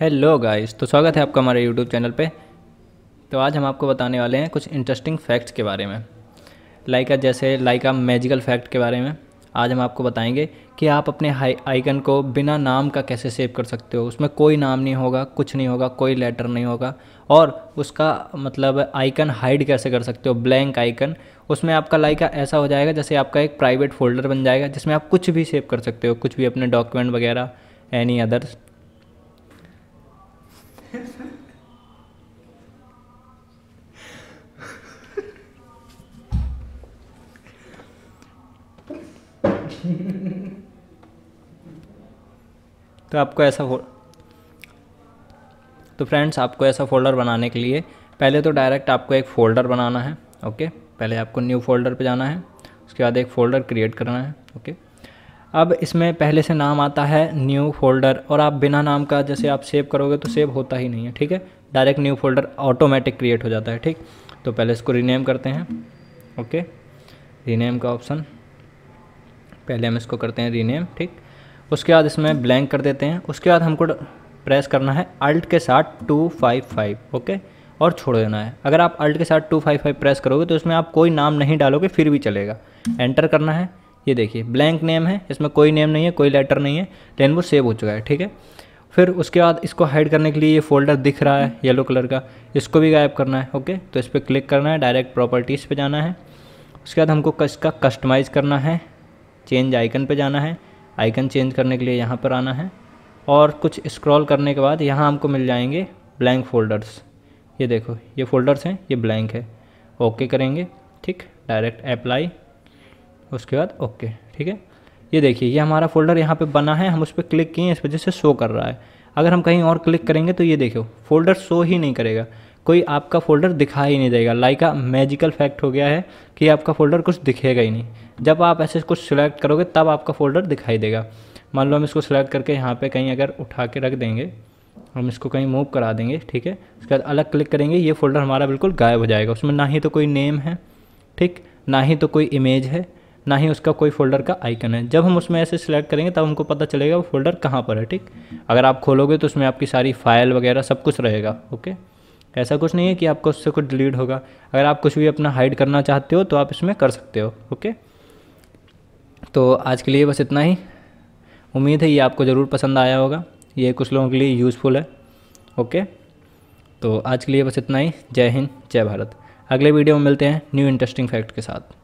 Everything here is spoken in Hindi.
हेलो गाइस तो स्वागत है आपका हमारे यूट्यूब चैनल पे तो आज हम आपको बताने वाले हैं कुछ इंटरेस्टिंग फैक्ट्स के बारे में लाइका जैसे लाइका मैजिकल फैक्ट के बारे में आज हम आपको बताएंगे कि आप अपने आइकन को बिना नाम का कैसे सेव कर सकते हो उसमें कोई नाम नहीं होगा कुछ नहीं होगा कोई लेटर नहीं होगा और उसका मतलब आइकन हाइड कैसे कर सकते हो ब्लैंक आइकन उसमें आपका लाइका ऐसा हो जाएगा जैसे आपका एक प्राइवेट फोल्डर बन जाएगा जिसमें आप कुछ भी सेव कर सकते हो कुछ भी अपने डॉक्यूमेंट वगैरह एनी अदर्स तो आपको ऐसा तो फ्रेंड्स आपको ऐसा फ़ोल्डर बनाने के लिए पहले तो डायरेक्ट आपको एक फ़ोल्डर बनाना है ओके पहले आपको न्यू फोल्डर पे जाना है उसके बाद एक फ़ोल्डर क्रिएट करना है ओके अब इसमें पहले से नाम आता है न्यू फोल्डर और आप बिना नाम का जैसे आप सेव करोगे तो सेव होता ही नहीं है ठीक है direct new folder automatic create हो जाता है ठीक तो पहले इसको रीनेम करते हैं ओके रीनेम का ऑप्शन पहले हम इसको करते हैं रीनेम ठीक उसके बाद इसमें ब्लैंक कर देते हैं उसके बाद हमको प्रेस करना है अल्ट के साथ टू फाइव फाइव ओके और छोड़ देना है अगर आप अल्ट के साथ टू फाइव फाइव प्रेस करोगे तो इसमें आप कोई नाम नहीं डालोगे फिर भी चलेगा एंटर करना है ये देखिए ब्लैंक नेम है इसमें कोई नेम नहीं है कोई लेटर नहीं है लेकिन वो सेव हो चुका है ठीक है फिर उसके बाद इसको हाइड करने के लिए ये फोल्डर दिख रहा है येलो कलर का इसको भी गायब करना है ओके तो इस पर क्लिक करना है डायरेक्ट प्रॉपर्टीज़ पे जाना है उसके बाद हमको इसका कस्टमाइज़ करना है चेंज आइकन पे जाना है आइकन चेंज करने के लिए यहाँ पर आना है और कुछ स्क्रॉल करने के बाद यहाँ हमको मिल जाएंगे ब्लैंक फोल्डर्स ये देखो ये फोल्डर्स हैं ये ब्लैंक है ओके करेंगे ठीक डायरेक्ट अप्लाई उसके बाद ओके ठीक है ये देखिए ये हमारा फोल्डर यहाँ पे बना है हम उस पर क्लिक किए इस वजह से शो कर रहा है अगर हम कहीं और क्लिक करेंगे तो ये देखो फोल्डर शो ही नहीं करेगा कोई आपका फोल्डर दिखा ही नहीं देगा लाइक आ मैजिकल फैक्ट हो गया है कि आपका फोल्डर कुछ दिखेगा ही नहीं जब आप ऐसे कुछ सिलेक्ट करोगे तब आपका फोल्डर दिखाई देगा मान लो हम इसको सिलेक्ट करके यहाँ पे कहीं अगर उठा के रख देंगे हम इसको कहीं मूव करा देंगे ठीक है उसके बाद अलग क्लिक करेंगे ये फोल्डर हमारा बिल्कुल गायब हो जाएगा उसमें ना ही तो कोई नेम है ठीक ना ही तो कोई इमेज है ना ही उसका कोई फोल्डर का आइकन है जब हम उसमें ऐसे सिलेक्ट करेंगे तब हमको पता चलेगा वो फोल्डर कहाँ पर है ठीक अगर आप खोलोगे तो उसमें आपकी सारी फाइल वगैरह सब कुछ रहेगा ओके ऐसा कुछ नहीं है कि आपको उससे कुछ डिलीट होगा अगर आप कुछ भी अपना हाइड करना चाहते हो तो आप इसमें कर सकते हो ओके तो आज के लिए बस इतना ही उम्मीद है ये आपको ज़रूर पसंद आया होगा ये कुछ लोगों के लिए यूज़फुल है ओके तो आज के लिए बस इतना ही जय हिंद जय भारत अगले वीडियो में मिलते हैं न्यू इंटरेस्टिंग फैक्ट के साथ